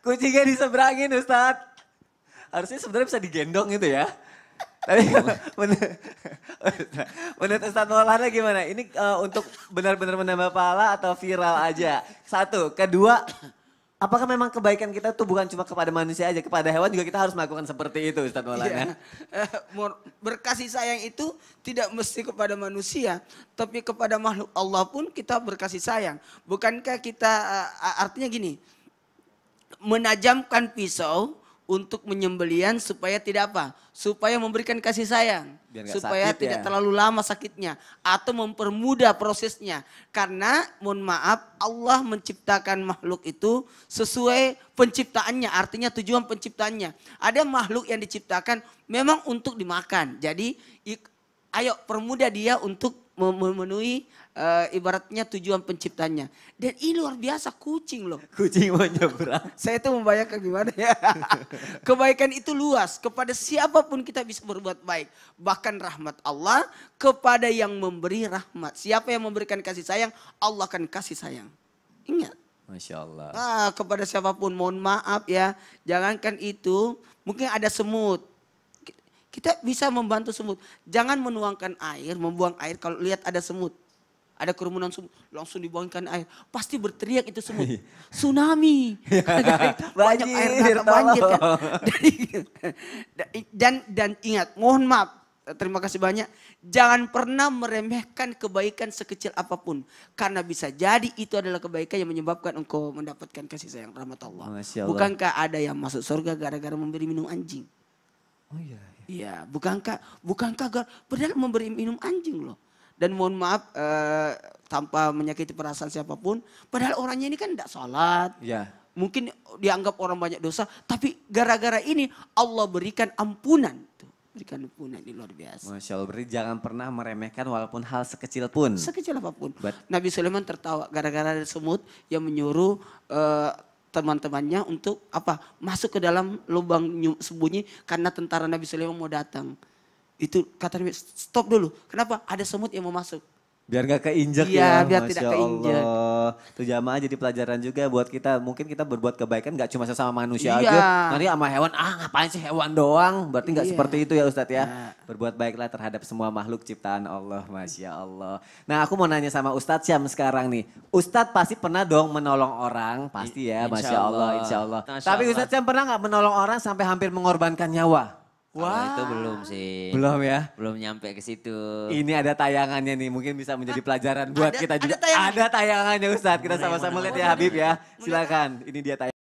Kucingnya diseberangin Ustadz. Harusnya sebenarnya bisa digendong gitu ya. Tapi menurut, menurut Maulana gimana? Ini uh, untuk benar-benar menambah pahala atau viral aja? Satu. Kedua, apakah memang kebaikan kita tuh bukan cuma kepada manusia aja, kepada hewan juga kita harus melakukan seperti itu Ustadz Maulana? Iya. Eh, berkasih sayang itu tidak mesti kepada manusia, tapi kepada makhluk Allah pun kita berkasih sayang. Bukankah kita, eh, artinya gini, menajamkan pisau untuk menyembelian supaya tidak apa? Supaya memberikan kasih sayang, supaya sakit tidak ya. terlalu lama sakitnya atau mempermudah prosesnya. Karena mohon maaf, Allah menciptakan makhluk itu sesuai penciptaannya, artinya tujuan penciptaannya. Ada makhluk yang diciptakan memang untuk dimakan. Jadi ayo permudah dia untuk memenuhi uh, ibaratnya tujuan penciptanya. Dan ini luar biasa kucing loh. Kucing mau nyebrang. Saya itu membayangkan gimana ya. Kebaikan itu luas. Kepada siapapun kita bisa berbuat baik. Bahkan rahmat Allah kepada yang memberi rahmat. Siapa yang memberikan kasih sayang, Allah akan kasih sayang. Ingat. Masya Allah. Ah, kepada siapapun mohon maaf ya. Jangankan itu, mungkin ada semut kita bisa membantu semut. Jangan menuangkan air, membuang air kalau lihat ada semut. Ada kerumunan semut, langsung dibuangkan air. Pasti berteriak itu semut. Iya. Tsunami. Iya. Banyak air datang banjir kan. Dan, dan ingat, mohon maaf, terima kasih banyak. Jangan pernah meremehkan kebaikan sekecil apapun. Karena bisa jadi itu adalah kebaikan yang menyebabkan engkau mendapatkan kasih sayang rahmat Allah. Allah. Bukankah ada yang masuk surga gara-gara memberi minum anjing? Oh iya, iya. Iya, bukankah bukankah gar, padahal memberi minum anjing loh. Dan mohon maaf eh, tanpa menyakiti perasaan siapapun, padahal orangnya ini kan tidak sholat. Iya. Mungkin dianggap orang banyak dosa, tapi gara-gara ini Allah berikan ampunan. Tuh, berikan ampunan ini luar biasa. Masya Allah, berarti jangan pernah meremehkan walaupun hal sekecil pun. Sekecil apapun. But, Nabi Sulaiman tertawa gara-gara ada semut yang menyuruh uh, teman-temannya untuk apa masuk ke dalam lubang sembunyi karena tentara Nabi Sulaiman mau datang. Itu kata Nabi, stop dulu. Kenapa? Ada semut yang mau masuk. Biar nggak keinjek iya, ya, biar Masya tidak keinjek. Allah. Itu jamaah jadi pelajaran juga buat kita. Mungkin kita berbuat kebaikan nggak cuma sesama manusia iya. aja. Nanti sama hewan, ah ngapain sih hewan doang. Berarti nggak iya. seperti itu ya Ustadz ya. Nah. Berbuat baiklah terhadap semua makhluk ciptaan Allah. Masya Allah. Nah aku mau nanya sama Ustadz Syam sekarang nih. Ustadz pasti pernah dong menolong orang. Pasti ya Masya Allah. Allah. Insya Allah. Masya Allah. Tapi Ustadz Syam pernah nggak menolong orang sampai hampir mengorbankan nyawa? Wah. Kalau itu belum sih. Belum ya? Belum nyampe ke situ. Ini ada tayangannya nih, mungkin bisa menjadi pelajaran buat ada, kita juga. Ada, tayang. ada tayangannya Ustadz, kita sama-sama lihat ya Habib ya. Silakan, ini dia tayangannya.